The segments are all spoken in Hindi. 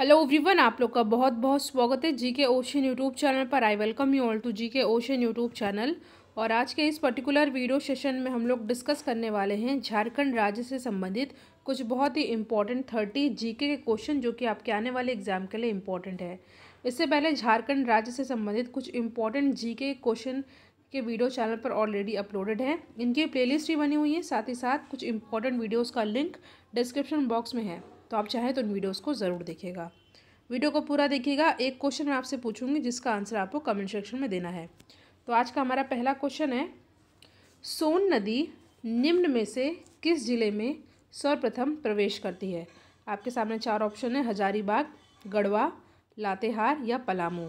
हेलो एवरीवन आप लोग का बहुत बहुत स्वागत है जी के ओशन यूट्यूब चैनल पर I welcome you all to G K ocean YouTube channel और आज के इस पर्टिकुलर वीडियो सेशन में हम लोग डिस्कस करने वाले हैं झारखंड राज्य से संबंधित कुछ बहुत ही इंपॉर्टेंट थर्टी जी के क्वेश्चन जो कि आपके आने वाले एग्जाम के लिए इम्पॉर्टेंट है इससे पहले झारखंड राज्य से संबंधित कुछ इंपॉर्टेंट जी के क्वेश्चन के वीडियो चैनल पर ऑलरेडी अपलोडेड है इनकी प्लेलिस्ट भी बनी हुई है साथ ही साथ कुछ इंपॉर्टेंट वीडियोज़ का लिंक डिस्क्रिप्शन बॉक्स में है तो आप चाहें तो उन वीडियोज़ को ज़रूर देखेगा वीडियो को पूरा देखिएगा एक क्वेश्चन मैं आपसे पूछूंगी जिसका आंसर आपको कमेंट सेक्शन में देना है तो आज का हमारा पहला क्वेश्चन है सोन नदी निम्न में से किस जिले में सर्वप्रथम प्रवेश करती है आपके सामने चार ऑप्शन है हजारीबाग गढ़वा लातेहार या पलामू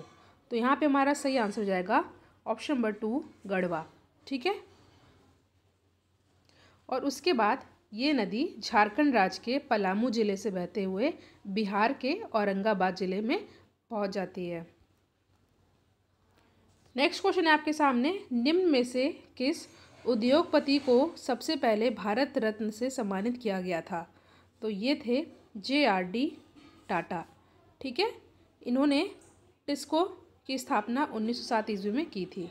तो यहाँ पे हमारा सही आंसर हो जाएगा ऑप्शन नंबर टू गढ़वा ठीक है और उसके बाद ये नदी झारखंड राज्य के पलामू ज़िले से बहते हुए बिहार के औरंगाबाद ज़िले में पहुंच जाती है नेक्स्ट क्वेश्चन है आपके सामने निम्न में से किस उद्योगपति को सबसे पहले भारत रत्न से सम्मानित किया गया था तो ये थे जे आर डी टाटा ठीक है इन्होंने टिस्को की स्थापना 1907 ईस्वी में की थी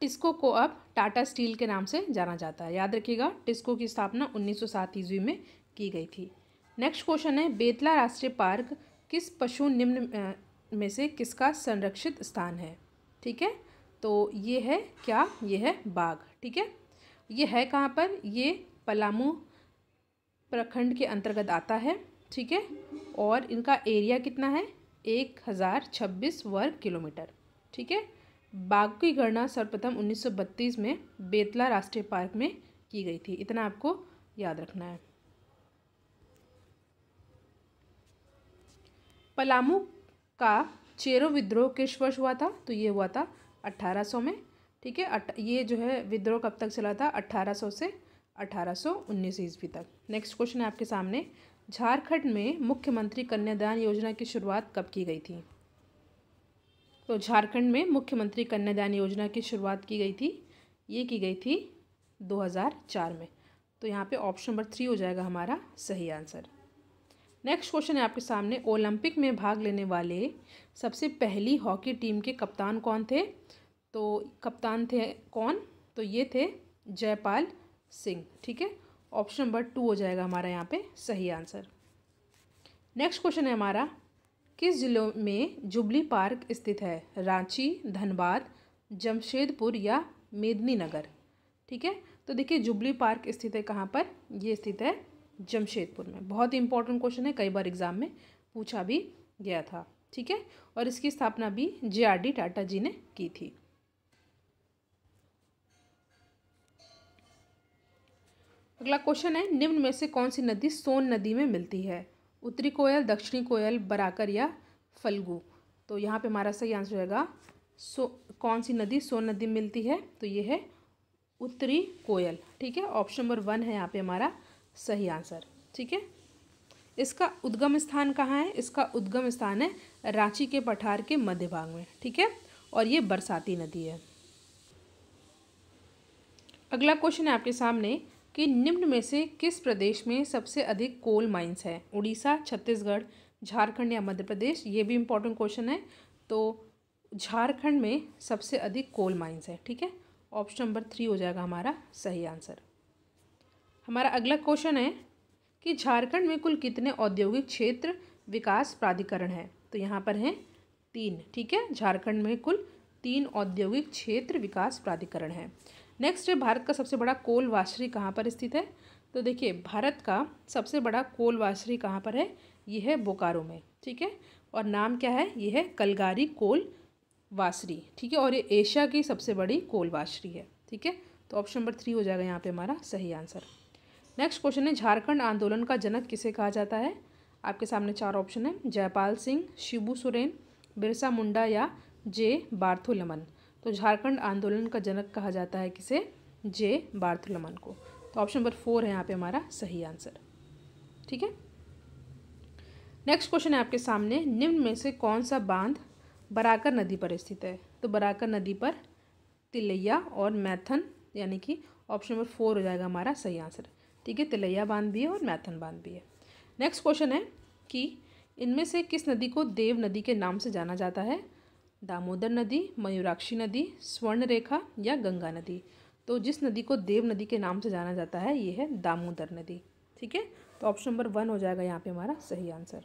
टिस्को को अब टाटा स्टील के नाम से जाना जाता है याद रखिएगा टिस्को की स्थापना 1907 ईस्वी में की गई थी नेक्स्ट क्वेश्चन है बेतला राष्ट्रीय पार्क किस पशु निम्न में से किसका संरक्षित स्थान है ठीक है तो ये है क्या ये है बाघ ठीक है ये है कहाँ पर ये पलामू प्रखंड के अंतर्गत आता है ठीक है और इनका एरिया कितना है एक हज़ार छब्बीस वर्ग किलोमीटर ठीक है बाघ की गणना सर्वप्रथम 1932 में बेतला राष्ट्रीय पार्क में की गई थी इतना आपको याद रखना है पलामू का चेरो विद्रोह किस वर्ष हुआ था तो ये हुआ था 1800 में ठीक है ये जो है विद्रोह कब तक चला था 1800 से 1819 ईस्वी तक नेक्स्ट क्वेश्चन है आपके सामने झारखंड में मुख्यमंत्री कन्यादान योजना की शुरुआत कब की गई थी तो झारखंड में मुख्यमंत्री कन्यादान योजना की शुरुआत की गई थी ये की गई थी 2004 में तो यहाँ पे ऑप्शन नंबर थ्री हो जाएगा हमारा सही आंसर नेक्स्ट क्वेश्चन है आपके सामने ओलंपिक में भाग लेने वाले सबसे पहली हॉकी टीम के कप्तान कौन थे तो कप्तान थे कौन तो ये थे जयपाल सिंह ठीक है ऑप्शन नंबर टू हो जाएगा हमारा यहाँ पे सही आंसर नेक्स्ट क्वेश्चन है हमारा किस ज़िलों में जुबली पार्क स्थित है रांची धनबाद जमशेदपुर या मेदनी नगर ठीक है तो देखिए जुबली पार्क स्थित है कहाँ पर ये स्थित है जमशेदपुर में बहुत ही इंपॉर्टेंट क्वेश्चन है कई बार एग्जाम में पूछा भी गया था ठीक है और इसकी स्थापना भी जे टाटा जी ने की थी अगला क्वेश्चन है निम्न में से कौन सी नदी सोन नदी में मिलती है उत्तरी कोयल दक्षिणी कोयल बराकर या फल्गू तो यहाँ पे हमारा सही आंसर रहेगा सो कौन सी नदी सोन नदी मिलती है तो ये है उत्तरी कोयल ठीक है ऑप्शन नंबर वन है यहाँ पे हमारा सही आंसर ठीक है इसका उद्गम स्थान कहाँ है इसका उद्गम स्थान है रांची के पठार के मध्य भाग में ठीक है और ये बरसाती नदी है अगला क्वेश्चन है आपके सामने कि निम्न में से किस प्रदेश में सबसे अधिक कोल माइंस है उड़ीसा छत्तीसगढ़ झारखंड या मध्य प्रदेश ये भी इम्पोर्टेंट क्वेश्चन है तो झारखंड में सबसे अधिक कोल माइंस है ठीक है ऑप्शन नंबर थ्री हो जाएगा हमारा सही आंसर हमारा अगला क्वेश्चन है कि झारखंड में कुल कितने औद्योगिक क्षेत्र विकास प्राधिकरण है तो यहाँ पर हैं तीन ठीक है झारखंड में कुल तीन औद्योगिक क्षेत्र विकास प्राधिकरण है नेक्स्ट है भारत का सबसे बड़ा कोल वाशरी कहाँ पर स्थित है तो देखिए भारत का सबसे बड़ा कोल वाशरी कहाँ पर है यह है बोकारो में ठीक है और नाम क्या है यह है कलगारी कोल वाशरी ठीक है और ये एशिया की सबसे बड़ी कोल वाशरी है ठीक है तो ऑप्शन नंबर थ्री हो जाएगा यहाँ पे हमारा सही आंसर नेक्स्ट क्वेश्चन है झारखंड आंदोलन का जनक किसे कहा जाता है आपके सामने चार ऑप्शन है जयपाल सिंह शिबू सोरेन बिरसा मुंडा या जे बार्थोलमन तो झारखंड आंदोलन का जनक कहा जाता है किसे जे बार्थलमन को तो ऑप्शन नंबर फोर है यहाँ पे हमारा सही आंसर ठीक है नेक्स्ट क्वेश्चन है आपके सामने निम्न में से कौन सा बांध बराकर नदी पर स्थित है तो बराकर नदी पर तिलैया और मैथन यानी कि ऑप्शन नंबर फोर हो जाएगा हमारा सही आंसर ठीक है तिलैया बांध भी है और मैथन बांध भी है नेक्स्ट क्वेश्चन है कि इनमें से किस नदी को देव नदी के नाम से जाना जाता है दामोदर नदी मयूराक्षी नदी स्वर्णरेखा या गंगा नदी तो जिस नदी को देव नदी के नाम से जाना जाता है ये है दामोदर नदी ठीक है तो ऑप्शन नंबर वन हो जाएगा यहाँ पे हमारा सही आंसर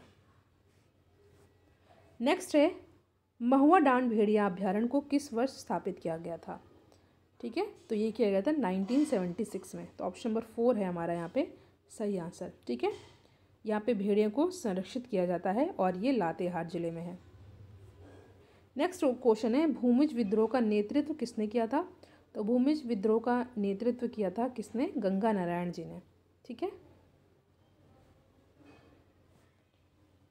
नेक्स्ट है महुआ डांड भेड़िया अभ्यारण्य को किस वर्ष स्थापित किया गया था ठीक है तो ये किया गया था नाइनटीन सिक्स में तो ऑप्शन नंबर फोर है हमारा यहाँ पे सही आंसर ठीक है यहाँ पे भेड़ियों को संरक्षित किया जाता है और ये लातेहार जिले में है नेक्स्ट क्वेश्चन है भूमिज विद्रोह का नेतृत्व किसने किया था तो भूमिज विद्रोह का नेतृत्व किया था किसने गंगा नारायण जी ने ठीक है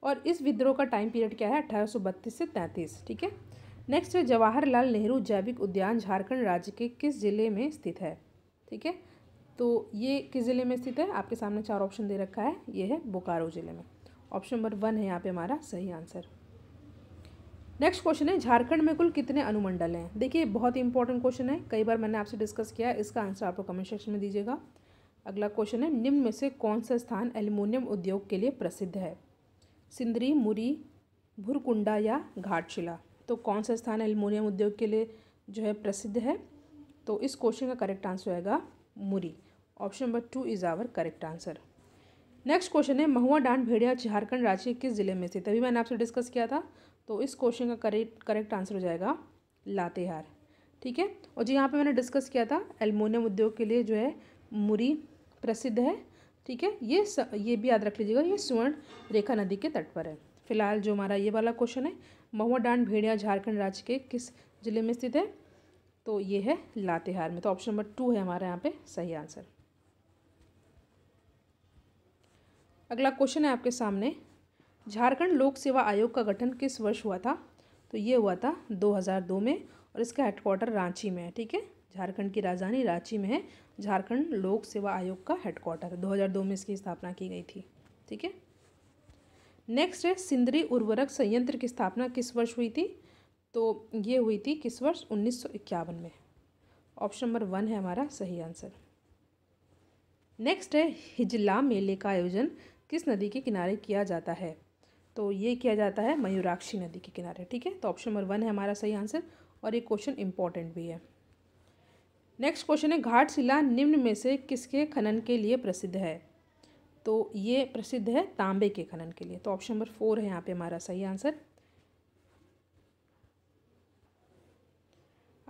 और इस विद्रोह का टाइम पीरियड क्या है बत्तीस से तैंतीस ठीक है नेक्स्ट है जवाहरलाल नेहरू जैविक उद्यान झारखंड राज्य के किस ज़िले में स्थित है ठीक है तो ये किस ज़िले में स्थित है आपके सामने चार ऑप्शन दे रखा है ये है बोकारो ज़िले में ऑप्शन नंबर वन है यहाँ पे हमारा सही आंसर नेक्स्ट क्वेश्चन है झारखंड में कुल कितने अनुमंडल हैं देखिए बहुत ही इंपॉर्टेंट क्वेश्चन है कई बार मैंने आपसे डिस्कस किया इसका आंसर आपको कमेंट सेक्शन में दीजिएगा अगला क्वेश्चन है निम्न में से कौन सा स्थान एल्यूमिनियम उद्योग के लिए प्रसिद्ध है सिंदरी मुरी भुरकुंडा या घाटशिला तो कौन सा स्थान एल्यूमिनियम उद्योग के लिए जो है प्रसिद्ध है तो इस क्वेश्चन का करेक्ट आंसर होगा Muri option number two is our correct answer next question है महुआ डांड भेड़िया झारखंड राज्य किस जिले में से तभी मैंने आपसे डिस्कस किया था तो इस क्वेश्चन का करेक्ट करेक्ट आंसर हो जाएगा लातेहार ठीक है और जी यहाँ पे मैंने डिस्कस किया था एलमोनियम उद्योग के लिए जो है मुरी प्रसिद्ध है ठीक है ये स, ये भी याद रख लीजिएगा ये सुवर्ण रेखा नदी के तट पर है फिलहाल जो हमारा ये वाला क्वेश्चन है महुआ डांड भेड़िया झारखंड राज्य के किस जिले में स्थित है तो ये है लातेहार में तो ऑप्शन नंबर टू है हमारे यहाँ पे सही आंसर अगला क्वेश्चन है आपके सामने झारखंड लोक सेवा आयोग का गठन किस वर्ष हुआ था तो ये हुआ था 2002 में और इसका हेडक्वार्टर रांची में है ठीक है झारखंड की राजधानी रांची में है झारखंड लोक सेवा आयोग का हेडक्वार्टर 2002 में इसकी स्थापना की गई थी ठीक है नेक्स्ट है सिंदरी उर्वरक संयंत्र की स्थापना किस वर्ष हुई थी तो ये हुई थी किस वर्ष उन्नीस में ऑप्शन नंबर वन है हमारा सही आंसर नेक्स्ट है हिजला मेले का आयोजन किस नदी के किनारे किया जाता है तो ये किया जाता है मयूराक्षी नदी के किनारे ठीक है तो ऑप्शन नंबर वन है हमारा सही आंसर और ये क्वेश्चन इंपॉर्टेंट भी है नेक्स्ट क्वेश्चन है घाट शिला निम्न में से किसके खनन के लिए प्रसिद्ध है तो ये प्रसिद्ध है तांबे के खनन के लिए तो ऑप्शन नंबर फोर है यहाँ पे हमारा सही आंसर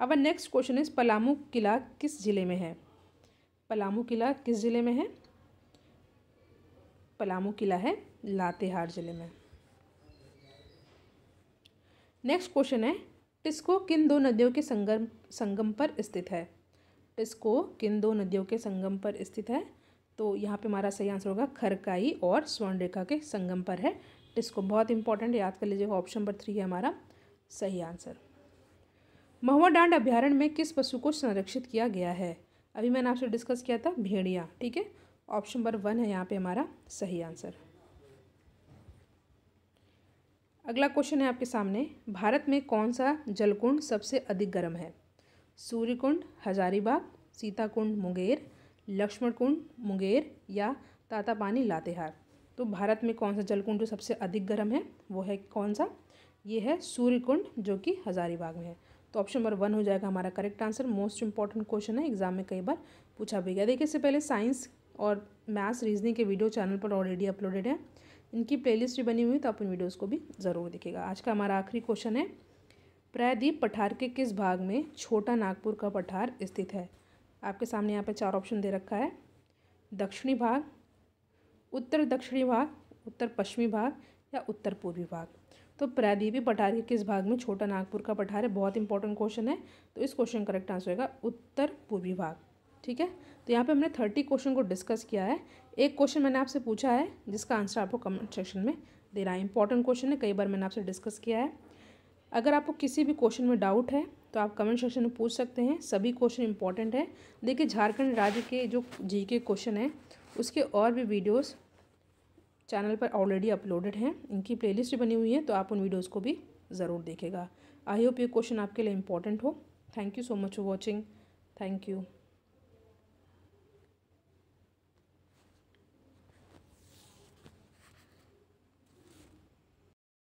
अब नेक्स्ट क्वेश्चन है पलामू किला किस ज़िले में है पलामू किला किस ज़िले में है पलामू किला है लातेहार ज़िले में नेक्स्ट क्वेश्चन है टिस्को किन दो नदियों के संगम संगम पर स्थित है टिस्को किन दो नदियों के संगम पर स्थित है तो यहाँ पे हमारा सही आंसर होगा खरकाई और स्वर्णरेखा के संगम पर है टिस्को बहुत इंपॉर्टेंट याद कर लीजिएगा ऑप्शन नंबर थ्री है हमारा सही आंसर महुआ डांड अभ्यारण्य में किस पशु को संरक्षित किया गया है अभी मैंने आपसे डिस्कस किया था भेड़िया ठीक है ऑप्शन नंबर वन है यहाँ पे हमारा सही आंसर अगला क्वेश्चन है आपके सामने भारत में कौन सा जलकुंड सबसे अधिक गर्म है सूर्यकुंड हजारीबाग सीताकुंड मुंगेर लक्ष्मण कुंड मुंगेर या तातापानी लातेहार तो भारत में कौन सा जलकुंड जो सबसे अधिक गर्म है वो है कौन सा ये है सूर्यकुंड जो कि हजारीबाग में है तो ऑप्शन नंबर वन हो जाएगा हमारा correct answer most important question है एग्जाम में कई बार पूछा भी गया देखिए इससे पहले साइंस और मैथ्स रीजनिंग के वीडियो चैनल पर ऑलरेडी अपलोडेड है इनकी प्लेलिस्ट भी बनी हुई तो आप उन वीडियोज़ को भी ज़रूर देखिएगा आज का हमारा आखिरी क्वेश्चन है प्रायद्वीप पठार के किस भाग में छोटा नागपुर का पठार स्थित है आपके सामने यहाँ पर चार ऑप्शन दे रखा है दक्षिणी भाग उत्तर दक्षिणी भाग उत्तर पश्चिमी भाग या उत्तर पूर्वी भाग तो प्रायद्वीपी पठार के किस भाग में छोटा नागपुर का पठार है बहुत इंपॉर्टेंट क्वेश्चन है तो इस क्वेश्चन करेक्ट आंसर होगा उत्तर पूर्वी भाग ठीक है तो यहाँ पे हमने थर्टी क्वेश्चन को डिस्कस किया है एक क्वेश्चन मैंने आपसे पूछा है जिसका आंसर आपको कमेंट सेक्शन में दे रहा है इंपॉर्टेंट क्वेश्चन है कई बार मैंने आपसे डिस्कस किया है अगर आपको किसी भी क्वेश्चन में डाउट है तो आप कमेंट सेक्शन में पूछ सकते हैं सभी क्वेश्चन इंपॉर्टेंट है देखिए झारखंड राज्य के जो जी के क्वेश्चन हैं उसके और भी वीडियोज़ चैनल पर ऑलरेडी अपलोडेड हैं इनकी प्लेलिस्ट बनी हुई है तो आप उन वीडियोज़ को भी ज़रूर देखेगा आई होप ये क्वेश्चन आपके लिए इंपॉर्टेंट हो thank you so much for watching thank you